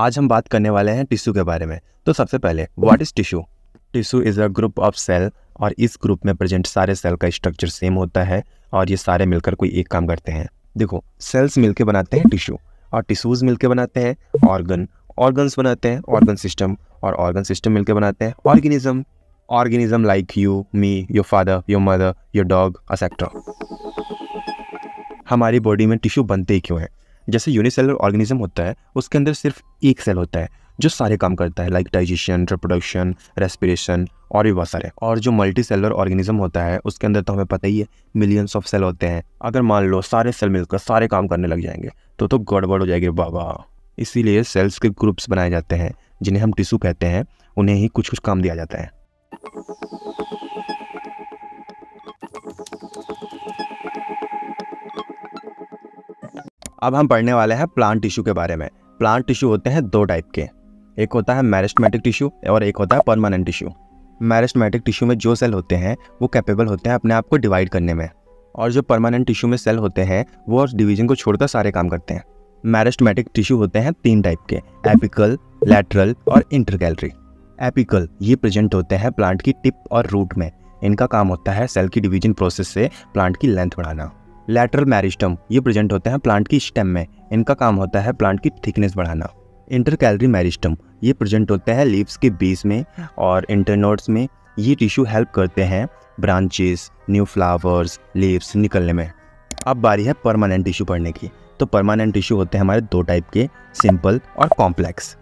आज हम बात करने वाले हैं टिश्यू के बारे में तो सबसे पहले what is tissue tissue is a group of cell और इस ग्रुप में प्रेजेंट सारे सेल का स्ट्रक्चर सेम होता है और ये सारे मिलकर कोई एक काम करते हैं देखो सेल्स मिलकर बनाते हैं टिश्यू और टिश्यूज़ मिलकर बनाते हैं ऑर्गन ऑर्गन्स बनाते हैं ऑर्गन सिस्टम और ऑर्गन सिस्टम मिलकर बनाते हैं organism organism like you me your father your mother your dog etcetera हमारी बॉडी में टिश्यू बनते ही क्यों हैं जैसे यूनिसेलर ऑर्गेनिज्म होता है उसके अंदर सिर्फ एक सेल होता है जो सारे काम करता है लाइक डाइजेशन रिप्रोडक्शन रेस्पिरेशन और भी बहुत सारे और जो मल्टी सेलर ऑर्गेनिज्म होता है उसके अंदर तो हमें पता ही है मिलियंस ऑफ सेल होते हैं अगर मान लो सारे सेल मिलकर सारे काम करने लग जाएंगे तो तो गड़बड़ हो जाएगी बाबा इसीलिए सेल्स के ग्रुप्स बनाए जाते हैं जिन्हें हम टिश्यू कहते हैं उन्हें ही कुछ कुछ काम दिया जाता है अब हम पढ़ने वाले हैं प्लांट टिश्यू के बारे में प्लांट टिश्यू होते हैं दो टाइप के एक होता है मैरिस्टमेटिक टिश्यू और एक होता है परमानेंट टिश्यू मैरिस्टमेटिक टिश्यू में जो सेल होते हैं वो कैपेबल होते हैं अपने आप को डिवाइड करने में और जो परमानेंट टिश्यू में सेल होते हैं वो डिवीजन को छोड़कर सारे काम करते हैं मैरिस्टमेटिक टिश्यू होते हैं तीन टाइप के एपिकल लेटरल और इंटरगैलरी एपिकल ये प्रेजेंट होते हैं प्लांट की टिप और रूट में इनका काम होता है सेल की डिवीजन प्रोसेस से प्लांट की लेंथ बढ़ाना लैटरल मैरिस्टम ये प्रेजेंट होते हैं प्लांट की स्टेम में इनका काम होता है प्लांट की थिकनेस बढ़ाना इंटर कैलरी मैरिस्टम ये प्रेजेंट होते हैं लीव्स के बीस में और इंटरनोट्स में ये टिश्यू हेल्प करते हैं ब्रांचेस न्यू फ्लावर्स लीव्स निकलने में अब बारी है परमानेंट टिश्यू पढ़ने की तो परमानेंट टिश्यू होते हैं हमारे दो टाइप के सिंपल और कॉम्प्लेक्स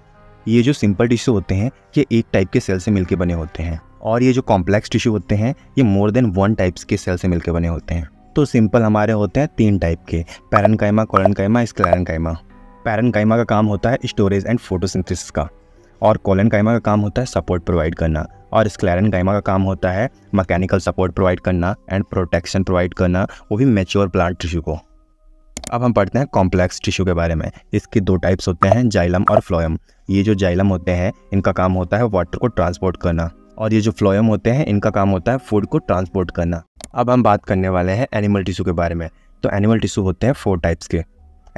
ये जो सिंपल टिश्यू होते हैं ये एक टाइप के सेल से मिलकर बने होते हैं और ये जो कॉम्प्लेक्स टिश्यू होते हैं ये मोर देन वन टाइप्स के सेल से मिलकर बने होते हैं तो सिंपल हमारे होते हैं तीन टाइप के पैरनकाइमा कैमा स्क्लैरनकाइमा पैरनकाइमा का काम होता है स्टोरेज एंड फोटोसिंथेसिस का और कैमा का काम होता है सपोर्ट प्रोवाइड करना और स्क्लैरनकाइमा का काम होता है मैकेनिकल सपोर्ट प्रोवाइड करना एंड प्रोटेक्शन प्रोवाइड करना वो भी मेच्योर प्लांट टिश्यू को अब हम पढ़ते हैं कॉम्प्लेक्स टिश्यू के बारे में इसके दो टाइप्स होते हैं जाइलम और फ्लोयम ये जो जाइलम होते हैं इनका काम होता है वाटर को ट्रांसपोर्ट करना और ये जो फ्लोयम होते हैं इनका काम होता है फूड को ट्रांसपोर्ट करना अब हम बात करने वाले हैं एनिमल टिश्यू के बारे में तो एनिमल टिश्यू होते हैं फोर टाइप्स के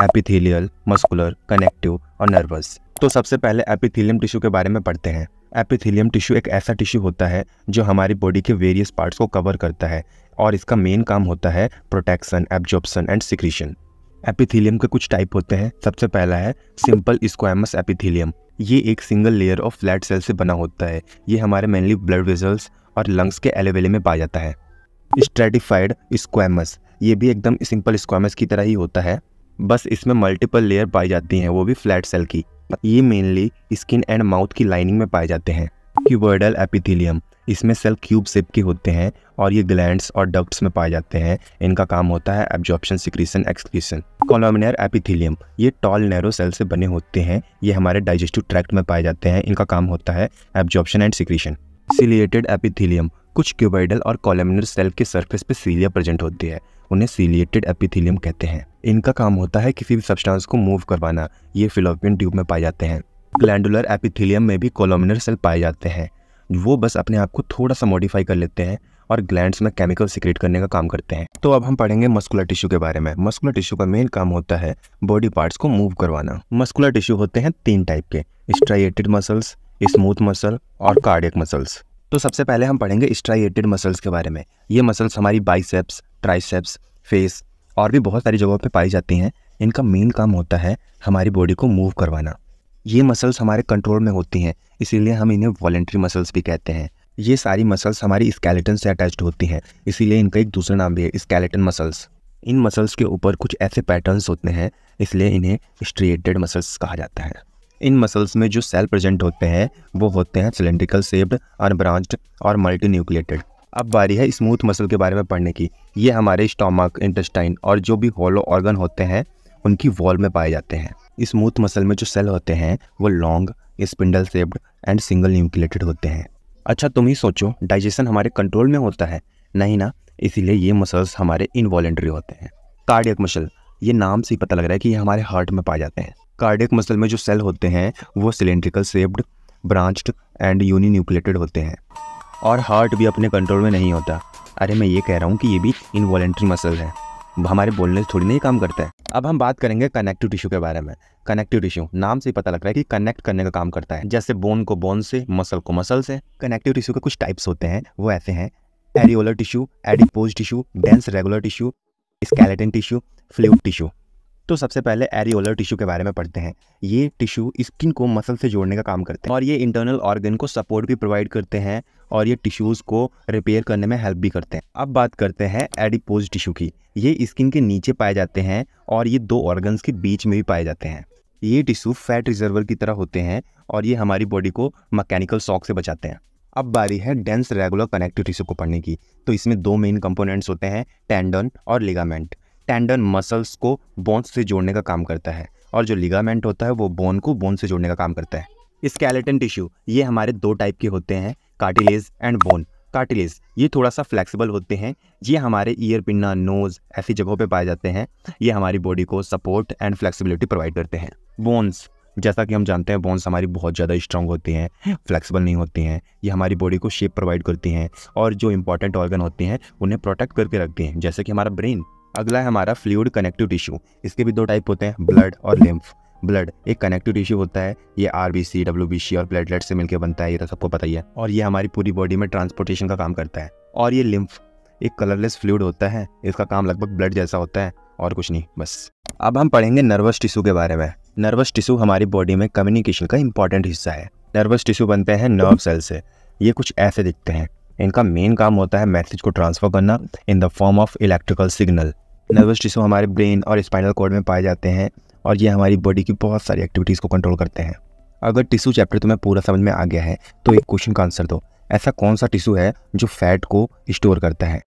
एपिथीलियल मस्कुलर कनेक्टिव और नर्वस तो सबसे पहले एपिथीलियम टिश्यू के बारे में पढ़ते हैं एपिथीलियम टिश्यू एक ऐसा टिश्यू होता है जो हमारी बॉडी के वेरियस पार्ट्स को कवर करता है और इसका मेन काम होता है protection absorption and secretion epithelium के कुछ टाइप होते हैं सबसे पहला है सिंपल स्क्वामस एपिथीलियम ये एक single layer of flat cell से बना होता है ये हमारे मेनली ब्लड वेजल्स और लंग्स के एलेवेले में पाया जाता है स्ट्रेटिफाइड स्क्वामस ये भी एकदम सिंपल स्क्वामस की तरह ही होता है बस इसमें मल्टीपल लेयर पाई जाती हैं वो भी फ्लैट सेल की ये मेनली स्किन एंड माउथ की लाइनिंग में पाए जाते हैं क्यूबॉइडल एपिथीलियम इसमें सेल क्यूब सेप के होते हैं और ये ग्लैंड्स और डक्ट्स में पाए जाते हैं इनका काम होता है absorption secretion excretion columnar epithelium ये टॉल नैरो सेल से बने होते हैं ये हमारे डाइजेस्टिव ट्रैक्ट में पाए जाते हैं इनका काम होता है absorption and secretion ciliated epithelium कुछ क्यूबाइडल और कॉलोमिनर सेल के सर्फेस पे सीलिया प्रेजेंट होती है उन्हें सीलिएटेड एपिथीलियम कहते हैं इनका काम होता है किसी भी सब्सटेंस को मूव करवाना ये फिलोपियन ट्यूब में पाए जाते हैं ग्लैंडुलर एपिथीलियम में भी कोलोमिनर सेल पाए जाते हैं वो बस अपने आप को थोड़ा सा मॉडिफाई कर लेते हैं और ग्लैंड्स में केमिकल सिक्रेट करने का काम करते हैं तो अब हम पढ़ेंगे मस्कुलर टिश्यू के बारे में मस्कुलर टिश्यू का मेन काम होता है बॉडी पार्ट्स को मूव करवाना मस्कुलर टिश्यू होते हैं तीन टाइप के स्ट्राइएटेड मसल्स स्मूथ मसल और कार्डियक मसल्स तो सबसे पहले हम पढ़ेंगे स्ट्राइएटेड मसल्स के बारे में ये मसल्स हमारी बाइसेप्स ट्राइसेप्स फेस और भी बहुत सारी जगहों पर पाई जाती हैं इनका मेन काम होता है हमारी बॉडी को मूव करवाना ये मसल्स हमारे कंट्रोल में होती हैं इसीलिए हम इन्हें वॉलेंट्री मसल्स भी कहते हैं ये सारी मसल्स हमारी स्केलेटन से अटैच्ड होती हैं इसीलिए इनका एक दूसरा नाम भी है स्केलेटन मसल्स इन मसल्स के ऊपर कुछ ऐसे पैटर्न्स होते हैं इसलिए इन्हें स्ट्रिएटेड मसल्स कहा जाता है इन मसल्स में जो सेल प्रेजेंट होते हैं वो होते हैं सिलेंड्रिकल सेप्ड अनब्रांच्ड और मल्टी न्यूक्लिएटेड अब बारी है स्मूथ मसल के बारे में पढ़ने की ये हमारे स्टोमक इंटेस्टाइन और जो भी होलो ऑर्गन होते हैं उनकी वॉल में पाए जाते हैं स्मूथ मसल में जो सेल होते हैं वो long spindle shaped and single nucleated होते हैं अच्छा तुम ही सोचो डाइजेशन हमारे कंट्रोल में होता है नहीं ना इसीलिए ये मसल्स हमारे इनवॉलेंट्री होते हैं कार्डियक मसल ये नाम से ही पता लग रहा है कि ये हमारे हार्ट में पाए जाते हैं कार्डियक मसल में जो सेल होते हैं वो cylindrical shaped branched and uninucleated होते हैं और हार्ट भी अपने कंट्रोल में नहीं होता अरे मैं ये कह रहा हूँ कि ये भी इनवॉलेंट्री मसल है हमारे बोलने से थोड़ी नहीं काम करता है अब हम बात करेंगे कनेक्टिव टिश्यू के बारे में कनेक्टिव टिश्यू नाम से ही पता लग रहा है कि कनेक्ट करने का काम करता है जैसे बोन को बोन से मसल को मसल से कनेक्टिव टिश्यू के कुछ टाइप्स होते हैं वो ऐसे हैं areolar tissue adipose tissue dense regular tissue skeleton tissue fluid tissue तो सबसे पहले एरियोलर टिश्यू के बारे में पढ़ते हैं ये टिश्यू स्किन को मसल से जोड़ने का काम करते हैं और ये इंटरनल ऑर्गन को सपोर्ट भी प्रोवाइड करते हैं और ये टिश्यूज़ को रिपेयर करने में हेल्प भी करते हैं अब बात करते हैं एडिपोज टिश्यू की ये स्किन के नीचे पाए जाते हैं और ये दो ऑर्गन्स के बीच में भी पाए जाते हैं ये टिश्यू फैट रिजर्वर की तरह होते हैं और ये हमारी बॉडी को मैकेनिकल शॉक से बचाते हैं अब बारी है डेंस रेगुलर कनेक्टिव टिश्यू को पढ़ने की तो इसमें दो मेन कंपोनेंट्स होते हैं टेंडन और लिगामेंट टेंडन मसल्स को बोन्स से जोड़ने का काम करता है और जो लिगामेंट होता है वो बोन को बोन से जोड़ने का काम करता है स्केलेटन टिश्यू ये हमारे दो टाइप के होते हैं कार्टिलेज एंड बोन कार्टिलेज ये थोड़ा सा फ्लेक्सिबल होते हैं ये हमारे ईयर पिन्ना नोज़ ऐसी जगहों पे पाए जाते हैं ये हमारी बॉडी को सपोर्ट एंड फ्लेक्सिबिलिटी प्रोवाइड करते हैं बोन्स जैसा कि हम जानते हैं बोन्स हमारी बहुत ज़्यादा स्ट्रॉन्ग होती हैं फ्लेक्सिबल नहीं होती हैं ये हमारी बॉडी को शेप प्रोवाइड करती हैं और जो इंपॉर्टेंट ऑर्गन होते हैं उन्हें प्रोटेक्ट करके रखते हैं जैसे कि हमारा ब्रेन अगला है हमारा फ्लूड कनेक्टिव टिश्यू इसके भी दो टाइप होते हैं ब्लड और लिम्फ ब्लड एक कनेक्टिव टिश्यू होता है ये R B C W B C और प्लेटलेट से मिलकर बनता है ये तो सबको पता ही है और ये हमारी पूरी बॉडी में ट्रांसपोर्टेशन का काम करता है और ये लिम्फ एक कलरलेस फ्लूड होता है इसका काम लगभग ब्लड जैसा होता है और कुछ नहीं बस अब हम पढ़ेंगे नर्वस टिश्यू के बारे में नर्वस टिश्यू हमारी बॉडी में कम्युनिकेशन का इंपॉर्टेंट हिस्सा है नर्वस टिश्यू बनते हैं नर्व सेल से ये कुछ ऐसे दिखते हैं इनका मेन काम होता है मैसेज को ट्रांसफर करना in the form of electrical signal nervous tissue हमारे ब्रेन और स्पाइनल कोड में पाए जाते हैं और ये हमारी बॉडी की बहुत सारी एक्टिविटीज़ को कंट्रोल करते हैं अगर टिश्यू चैप्टर तुम्हें पूरा समझ में आ गया है तो एक क्वेश्चन का आंसर दो ऐसा कौन सा टिश्यू है जो फैट को स्टोर करता है